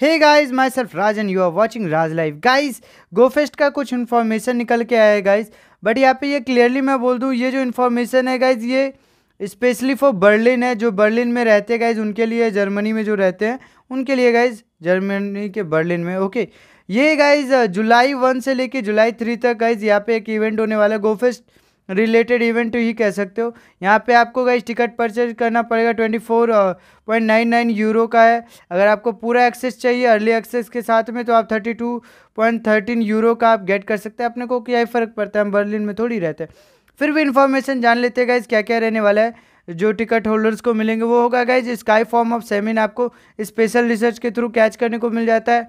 hey guys myself Rajan you are watching Raj life guys Go Fest का कुछ information निकल के आया है गाइज बट यहाँ पे ये क्लियरली मैं बोल दूँ ये जो इन्फॉर्मेशन है गाइज ये स्पेशली फॉर बर्लिन है जो बर्लिन में रहते हैं गाइज उनके लिए जर्मनी में जो रहते हैं उनके लिए गाइज जर्मनी के बर्लिन में ओके ये गाइज जुलाई वन से लेके जुलाई थ्री तक गाइज यहाँ पे एक इवेंट होने वाला है गोफेस्ट रिलेटेड इवेंट ही कह सकते हो यहाँ पे आपको गाइस टिकट परचेज करना पड़ेगा twenty four point nine nine euro का है अगर आपको पूरा एक्सेस चाहिए अर्ली एक्सेस के साथ में तो आप thirty two point thirteen euro का आप गेट कर सकते हैं अपने को क्या ही फ़र्क पड़ता है हम बर्लिन में थोड़ी रहते हैं फिर भी इन्फॉर्मेशन जान लेते हैं गाइज क्या क्या रहने वाला है जो टिकट होल्डर्स को मिलेंगे वो होगा guys Sky Forme of Shaymin आपको स्पेशल रिसर्च के थ्रू कैच करने को मिल जाता है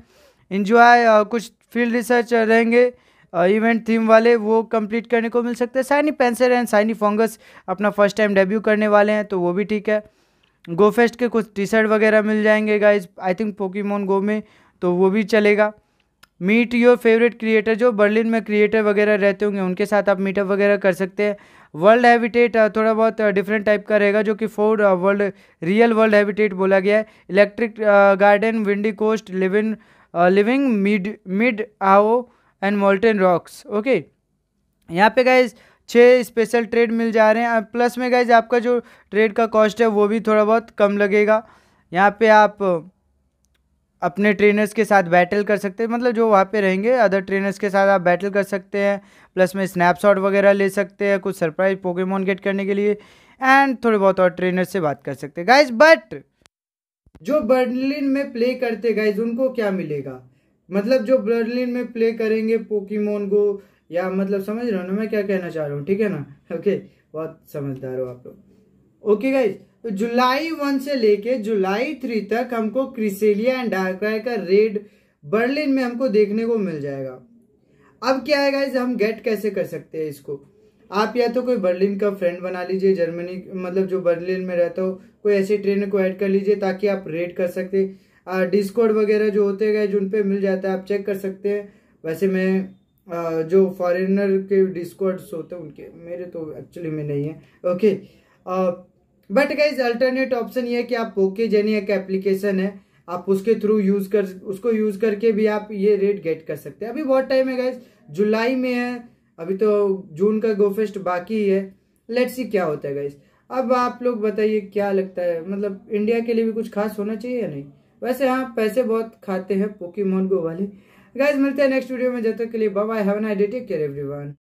इन्जॉय uh, कुछ फील्ड रिसर्च uh, रहेंगे इवेंट थीम वाले वो कंप्लीट करने को मिल सकते हैं shiny Pinsir and shiny Foongus अपना फर्स्ट टाइम डेब्यू करने वाले हैं तो वो भी ठीक है गो फेस्ट के कुछ टी शर्ट वगैरह मिल जाएंगे guys I think Pokemon GO में तो वो भी चलेगा मीट योर फेवरेट क्रिएटर जो बर्लिन में क्रिएटर वगैरह रहते होंगे उनके साथ आप मीटअप वगैरह कर सकते हैं वर्ल्ड हैबिटेट थोड़ा बहुत डिफरेंट टाइप का रहेगा जो कि four world real world habitat बोला गया है electric garden windy coast living living mid mid आओ एंड मोल्टेन रॉक्स ओके यहाँ पे गाइज छः स्पेशल ट्रेड मिल जा रहे हैं प्लस में गाइज आपका जो ट्रेड का कॉस्ट है वो भी थोड़ा बहुत कम लगेगा यहाँ पे आप अपने ट्रेनर्स के साथ बैटल कर सकते हैं मतलब जो वहाँ पे रहेंगे अदर ट्रेनर्स के साथ आप बैटल कर सकते हैं प्लस में स्नैपशॉट वगैरह ले सकते हैं कुछ सरप्राइज पोकेमोन गेट करने के लिए एंड थोड़े बहुत और ट्रेनर से बात कर सकते हैं गाइज बट जो बर्लिन में प्ले करते गाइज उनको क्या मिलेगा मतलब जो बर्लिन में प्ले करेंगे पोकीमोन को या मतलब समझ रहे हो ना मैं क्या कहना चाह रहा हूँ ठीक है ना ओके बहुत समझदार हो आप लोग ओके गाइज तो जुलाई वन से लेके जुलाई थ्री तक हमको क्रिसेलिया एंड डार्क्राई का रेड बर्लिन में हमको देखने को मिल जाएगा अब क्या है गाइज हम गेट कैसे कर सकते हैं इसको आप या तो कोई बर्लिन का फ्रेंड बना लीजिए जर्मनी मतलब जो बर्लिन में रहता हो कोई ऐसी ट्रेन को ऐड कर लीजिए ताकि आप रेड कर सकते डिस्कॉर्ड वगैरह जो होते गए जिन पे मिल जाता है आप चेक कर सकते हैं वैसे मैं जो फॉरेनर के डिस्कॉर्ड्स होते हैं उनके मेरे तो एक्चुअली में नहीं है okay but guys alternate option ये है कि आप ओके जेनी एक एप्लीकेशन है आप उसके थ्रू यूज कर उसको यूज करके भी आप ये रेट गेट कर सकते हैं अभी बहुत टाइम है गाइज जुलाई में है अभी तो जून का गोफेस्ट बाकी ही है लेट्स सी क्या होता है गाइज अब आप लोग बताइए क्या लगता है मतलब इंडिया के लिए भी कुछ खास होना चाहिए या नहीं वैसे हाँ पैसे बहुत खाते हैं पोकीमोन गो वाले गाइज मिलते हैं नेक्स्ट वीडियो में जब तक के लिए bye have nice day take care everyone